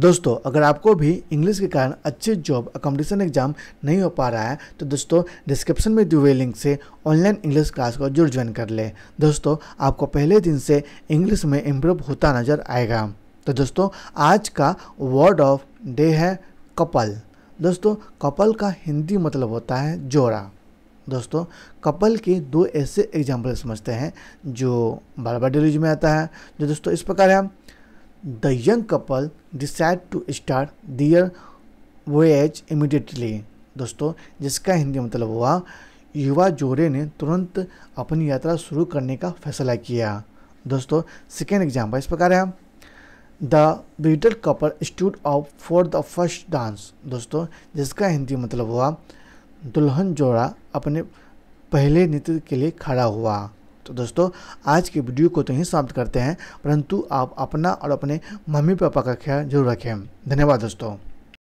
दोस्तों अगर आपको भी इंग्लिश के कारण अच्छे जॉब अकोमोडेशन एग्जाम नहीं हो पा रहा है तो दोस्तों डिस्क्रिप्शन में दिए हुए लिंक से ऑनलाइन इंग्लिश क्लास को जरूर ज्वाइन कर लें दोस्तों आपको पहले दिन से इंग्लिश में इम्प्रूव होता नज़र आएगा तो दोस्तों आज का वर्ड ऑफ डे है कपल दोस्तों कपल का हिंदी मतलब होता है जोड़ा दोस्तों कपल के दो ऐसे एग्जाम्पल समझते हैं जो बार बार डेलीज में आता है जो दोस्तों इस प्रकार है young couple decide to start their their voyage immediately दोस्तों जिसका हिंदी मतलब हुआ युवा जोड़े ने तुरंत अपनी यात्रा शुरू करने का फैसला किया दोस्तों सेकेंड एग्जाम्पल इस प्रकार है the brittle couple stood off for the first dance दोस्तों जिसका हिंदी मतलब हुआ दुल्हन जोड़ा अपने पहले नृत्य के लिए खड़ा हुआ तो दोस्तों आज की वीडियो को तो ही समाप्त करते हैं परंतु आप अपना और अपने मम्मी पापा का ख्याल जरूर रखें धन्यवाद दोस्तों